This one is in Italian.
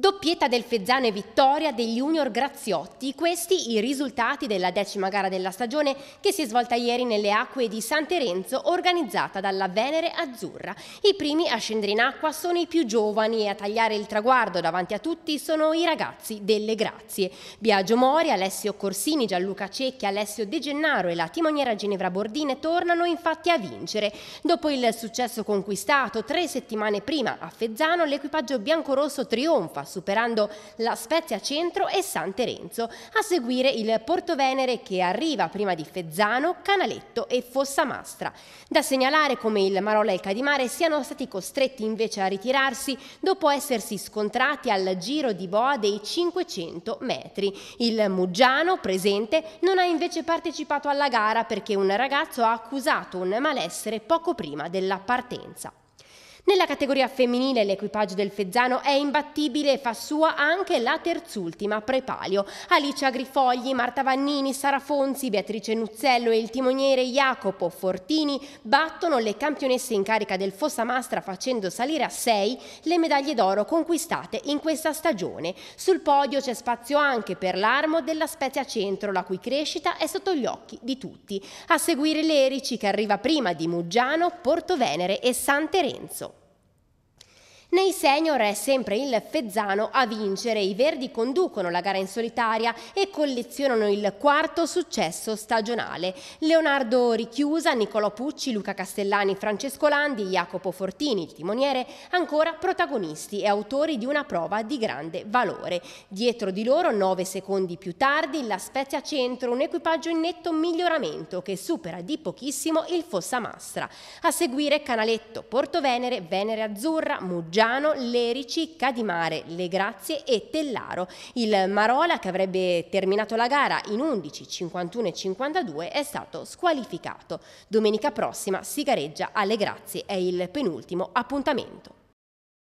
Doppietta del Fezzano e vittoria degli Junior Graziotti, questi i risultati della decima gara della stagione che si è svolta ieri nelle acque di San Terenzo organizzata dalla Venere Azzurra. I primi a scendere in acqua sono i più giovani e a tagliare il traguardo davanti a tutti sono i ragazzi delle Grazie. Biagio Mori, Alessio Corsini, Gianluca Cecchi, Alessio De Gennaro e la timoniera Ginevra Bordine tornano infatti a vincere. Dopo il successo conquistato tre settimane prima a Fezzano l'equipaggio biancorosso trionfa superando la Spezia Centro e San Terenzo, a seguire il Porto Venere che arriva prima di Fezzano, Canaletto e Fossamastra. Da segnalare come il Marola e il Cadimare siano stati costretti invece a ritirarsi dopo essersi scontrati al giro di boa dei 500 metri. Il Muggiano, presente, non ha invece partecipato alla gara perché un ragazzo ha accusato un malessere poco prima della partenza. Nella categoria femminile l'equipaggio del Fezzano è imbattibile e fa sua anche la terzultima Prepalio. Alice Agrifogli, Marta Vannini, Sara Fonzi, Beatrice Nuzzello e il timoniere Jacopo Fortini battono le campionesse in carica del Fossa Mastra facendo salire a 6 le medaglie d'oro conquistate in questa stagione. Sul podio c'è spazio anche per l'armo della Spezia Centro, la cui crescita è sotto gli occhi di tutti. A seguire l'Erici che arriva prima di Muggiano, Portovenere e San Sant'Erenzo. Nei senior è sempre il Fezzano a vincere, i Verdi conducono la gara in solitaria e collezionano il quarto successo stagionale. Leonardo Richiusa, Nicolò Pucci, Luca Castellani, Francesco Landi, Jacopo Fortini, il timoniere, ancora protagonisti e autori di una prova di grande valore. Dietro di loro, nove secondi più tardi, la Spezia Centro, un equipaggio in netto miglioramento che supera di pochissimo il Fossa Mastra. A seguire Canaletto, Porto Venere, Venere Azzurra, Muggia, Lugano, Lerici, Cadimare, Le Grazie e Tellaro. Il Marola, che avrebbe terminato la gara in 11, 51 e 52, è stato squalificato. Domenica prossima si gareggia alle Grazie, è il penultimo appuntamento.